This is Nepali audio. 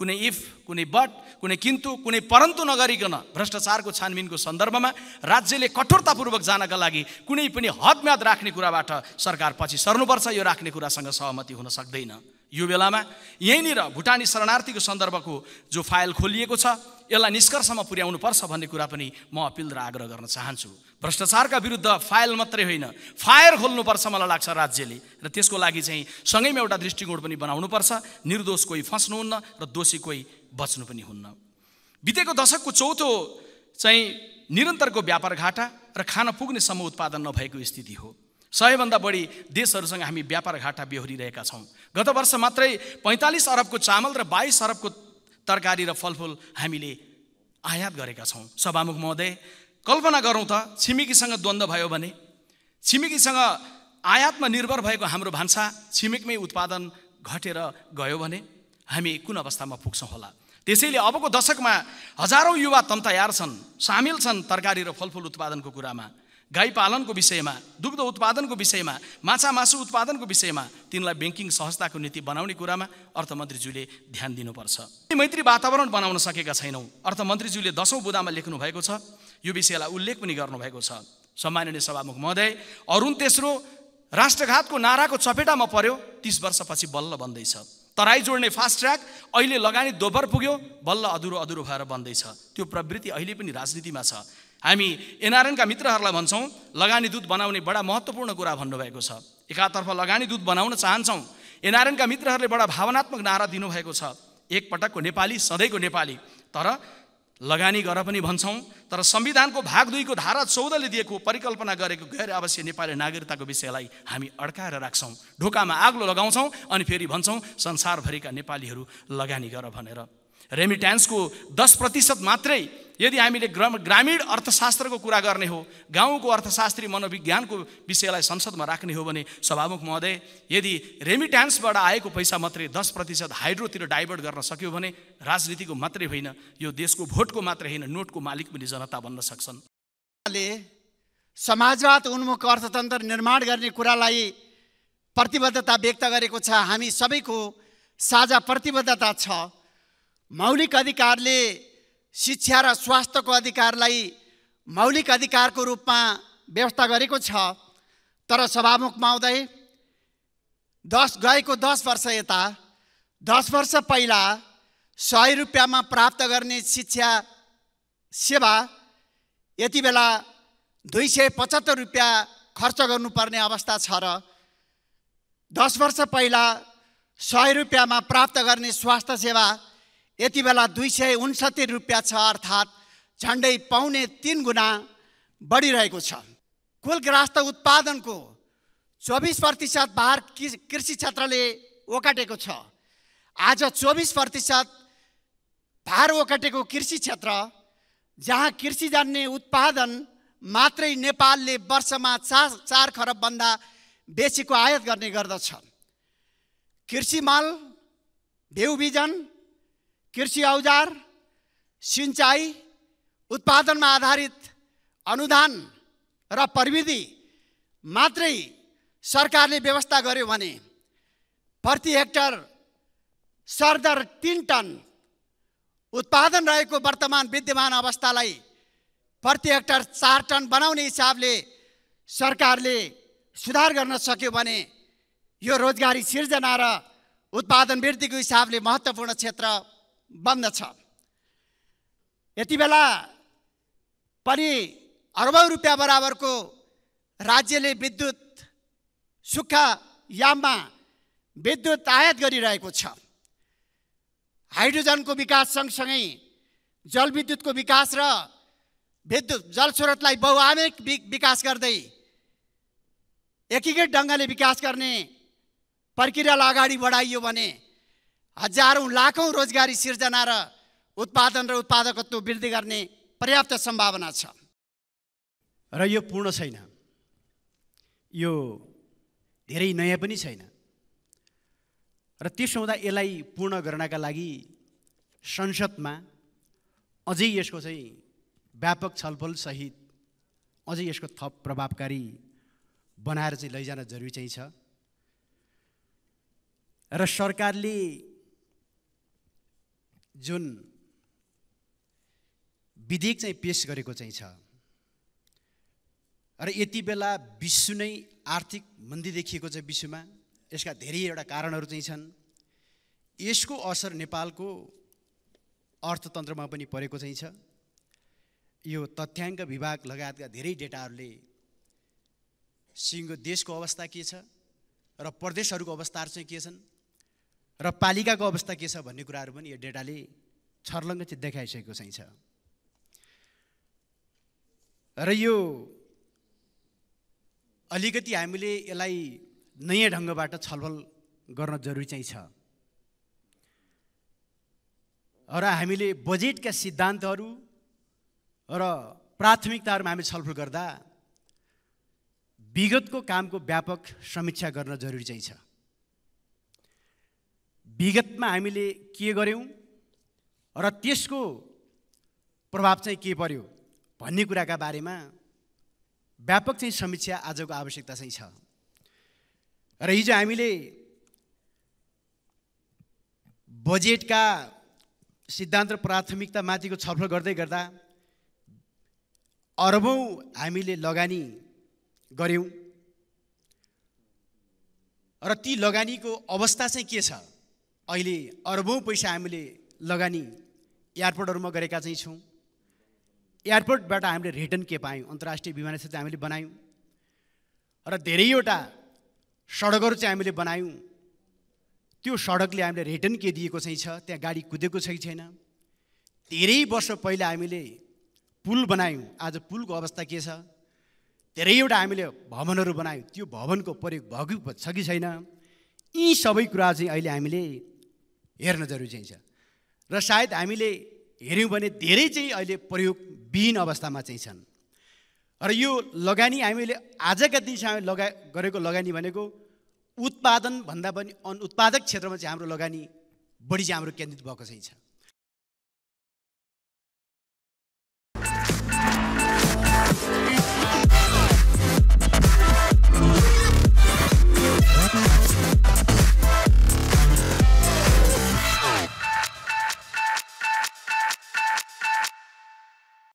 कुनै इफ कुनै बट कुनै किन्तु कुनै परन्तु नगरिकन भ्रष्टाचारको छानबिनको सन्दर्भमा राज्यले कठोरतापूर्वक जानका लागि कुनै पनि हदम्याद राख्ने कुराबाट सरकार पछि सर्नुपर्छ यो राख्ने कुरासँग सहमति हुन सक्दैन यो बेलामा यहीँनिर भुटानी शरणार्थीको सन्दर्भको जो फाइल खोलिएको छ यसलाई निष्कर्षमा पुर्याउनुपर्छ भन्ने कुरा पनि म अपिल र आग्रह गर्न चाहन्छु भ्रष्टाचारका विरुद्ध फाइल मात्रै होइन फायर खोल्नुपर्छ मलाई लाग्छ राज्यले र त्यसको लागि चाहिँ सँगैमा एउटा दृष्टिकोण पनि बनाउनुपर्छ निर्दोष कोही फस्नुहुन्न र दोषी कोही बच्नु पनि हुन्न बितेको दशकको चौथो चाहिँ निरन्तरको व्यापार घाटा र खान सम्म उत्पादन नभएको स्थिति हो सबैभन्दा बढी देशहरूसँग हामी व्यापार घाटा बेहोरिरहेका छौँ गत वर्ष मात्रै पैँतालिस अरबको चामल र बाइस अरबको तरकारी र फलफुल हामीले आयात गरेका छौँ सभामुख महोदय कल्पना गरौँ त छिमेकीसँग द्वन्द्व भयो भने छिमेकीसँग आयातमा निर्भर भएको हाम्रो भान्सा छिमेकमै उत्पादन घटेर गयो भने हामी कुन अवस्थामा पुग्छौँ होला त्यसैले अबको दशकमा हजारौँ युवा तन्तायार छन् सामेल छन् तरकारी र फलफुल उत्पादनको कुरामा गाई पालनको विषयमा दुग्ध उत्पादनको विषयमा माछा मासु उत्पादनको विषयमा तिनलाई ब्याङ्किङ सहजताको नीति बनाउने कुरामा अर्थमन्त्रीज्यूले ध्यान दिनुपर्छ मैत्री वातावरण बनाउन सकेका छैनौँ अर्थमन्त्रीज्यूले दसौँ बुदामा लेख्नु भएको छ यो विषयलाई उल्लेख पनि गर्नुभएको छ सम्माननीय सभामुख महोदय अरुण तेस्रो राष्ट्रघातको नाराको चपेटामा पर्यो तिस वर्षपछि बल्ल बन्दैछ तराई जोड्ने फास्ट ट्र्याक अहिले लगानी दोब्बर पुग्यो बल्ल अधुरो अधुरो भएर बन्दैछ त्यो प्रवृत्ति अहिले पनि राजनीतिमा छ हामी एनआरएनका मित्रहरूलाई भन्छौँ लगानी दूत बनाउने बडा महत्त्वपूर्ण कुरा भन्नुभएको छ एकातर्फ लगानी दूत बनाउन चाहन्छौँ एनआरएनका मित्रहरूले बडा भावनात्मक नारा दिनुभएको छ एकपटकको नेपाली सधैँको नेपाली तर लगानी गर पनि भन्छौँ तर संविधानको भाग दुईको धारा चौधले दिएको परिकल्पना गरेको गैर आवासीय नेपाली नागरिकताको विषयलाई हामी अड्काएर राख्छौँ ढोकामा आग्लो लगाउँछौँ अनि फेरि भन्छौँ संसारभरिका नेपालीहरू लगानी गर भनेर रेमिट्यान्सको दस प्रतिशत मात्रै यदि हामीले ग्राम ग्रामीण अर्थशास्त्रको कुरा गर्ने हो गाउँको अर्थशास्त्री मनोविज्ञानको विषयलाई संसदमा राख्ने हो भने सभामुख महोदय यदि रेमिट्यान्सबाट आएको पैसा मात्रै दस प्रतिशत हाइड्रोतिर डाइभर्ट गर्न सक्यो भने राजनीतिको मात्रै होइन यो देशको भोटको मात्रै होइन नोटको मालिक पनि जनता बन्न सक्छन् समाजवाद उन्मुख अर्थतन्त्र निर्माण गर्ने कुरालाई प्रतिबद्धता व्यक्त गरेको छ हामी सबैको साझा प्रतिबद्धता छ मौलिक अधिकारले शिक्षा र स्वास्थ्यको अधिकारलाई मौलिक अधिकारको रूपमा व्यवस्था गरेको छ तर सभामुख महोदय दस गएको दस वर्ष यता दस वर्ष पहिला सय रुपियाँमा प्राप्त गर्ने शिक्षा सेवा यति बेला दुई सय पचहत्तर रुपियाँ खर्च गर्नुपर्ने अवस्था छ र दस वर्ष पहिला सय रुपियाँमा प्राप्त गर्ने स्वास्थ्य सेवा यति बेला दुई सय उन्सत्तरी रुपियाँ छ अर्थात् झन्डै पाउने तिन गुणा बढिरहेको छ कुल ग्रास्त उत्पादनको चौबिस प्रतिशत भार कृषि क्षेत्रले ओकाटेको छ आज चौबिस प्रतिशत भार ओकाटेको कृषि क्षेत्र जहाँ कृषि जान्ने उत्पादन मात्रै नेपालले वर्षमा चार चार खरबभन्दा बेसीको आयात गर्ने गर्दछ कृषि माल बिउ बिजन कृषि औजार सिँचाइ उत्पादनमा आधारित अनुदान र प्रविधि मात्रै सरकारले व्यवस्था गर्यो भने प्रति हेक्टर सरदर तिन टन उत्पादन रहेको वर्तमान विद्यमान अवस्थालाई प्रति हेक्टर चार टन बनाउने हिसाबले सरकारले सुधार गर्न सक्यो भने यो रोजगारी सिर्जना र उत्पादन वृद्धिको हिसाबले महत्त्वपूर्ण क्षेत्र बन्द छ यति बेला पनि अरबौँ रुपियाँ बराबरको राज्यले विद्युत सुक्खा याममा विद्युत आयात गरिरहेको छ हाइड्रोजनको विकास सँगसँगै जलविद्युतको विकास र विद्युत जलस्रोतलाई बहुआमिक विकास गर्दै एकीकृत ढङ्गले विकास गर्ने प्रक्रियालाई अगाडि बढाइयो भने हजारौँ लाखौँ रोजगारी सिर्जना र उत्पादन र उत्पादकत्व वृद्धि गर्ने पर्याप्त सम्भावना छ र यो पूर्ण छैन यो धेरै नयाँ पनि छैन र त्यसो हुँदा यसलाई पूर्ण गर्नका लागि संसदमा अझै यसको चाहिँ व्यापक छलफलसहित अझै यसको थप प्रभावकारी बनाएर चाहिँ लैजान जरुरी चाहिँ छ र सरकारले जुन विधेयक चाहिँ पेस गरेको चाहिँ छ र यति बेला विश्व नै आर्थिक मन्दी देखिएको छ विश्वमा यसका धेरैवटा कारणहरू चाहिँ छन् यसको असर नेपालको अर्थतन्त्रमा पनि परेको चाहिँ छ यो तथ्याङ्क विभाग लगायतका धेरै डेटाहरूले सिङ्गो देशको अवस्था के छ र प्रदेशहरूको अवस्थाहरू चाहिँ के छन् र पालिकाको अवस्था के छ भन्ने कुराहरू पनि यो डेटाले छर्लङ्ग चाहिँ देखाइसकेको चाहिँ छ र यो अलिकति हामीले यसलाई नयाँ ढङ्गबाट छलफल गर्न जरुरी चाहिँ छ र हामीले बजेटका सिद्धान्तहरू र प्राथमिकताहरूमा हामी छलफल गर्दा विगतको कामको व्यापक समीक्षा गर्न जरुरी चाहिँ छ विगतमा हामीले के गऱ्यौँ र त्यसको प्रभाव चाहिँ के पर्यो भन्ने कुराका बारेमा व्यापक चाहिँ समीक्षा आजको आवश्यकता चाहिँ छ र हिजो हामीले बजेटका सिद्धान्त र प्राथमिकतामाथिको छलफल गर्दै गर्दा अरबौँ हामीले लगानी गऱ्यौँ र ती लगानीको अवस्था चाहिँ के छ अहिले अरबौँ पैसा हामीले लगानी एयरपोर्टहरूमा गरेका चाहिँ छौँ एयरपोर्टबाट हामीले रिटर्न के पायौँ अन्तर्राष्ट्रिय विमानस्थल चाहिँ हामीले बनायौँ र धेरैवटा सडकहरू चाहिँ हामीले बनायौँ त्यो सडकले हामीले रिटर्न के दिएको चाहिँ छ त्यहाँ गाडी कुदेको छ कि छैन धेरै वर्ष पहिला हामीले पुल बनायौँ आज पुलको अवस्था के छ धेरैवटा हामीले भवनहरू बनायौँ त्यो भवनको प्रयोग भएको छ कि छैन यी सबै कुरा चाहिँ अहिले हामीले हेर्न जरुरी चाहिन्छ र सायद हामीले हेऱ्यौँ भने धेरै चाहिँ अहिले प्रयोग विहीन अवस्थामा चाहिँ छन् र यो लगानी हामीले आजका दिनसम्म लगा गरेको लगानी भनेको उत्पादनभन्दा पनि अन उत्पादक क्षेत्रमा चाहिँ हाम्रो लगानी बढी चाहिँ हाम्रो केन्द्रित भएको चाहिँ छ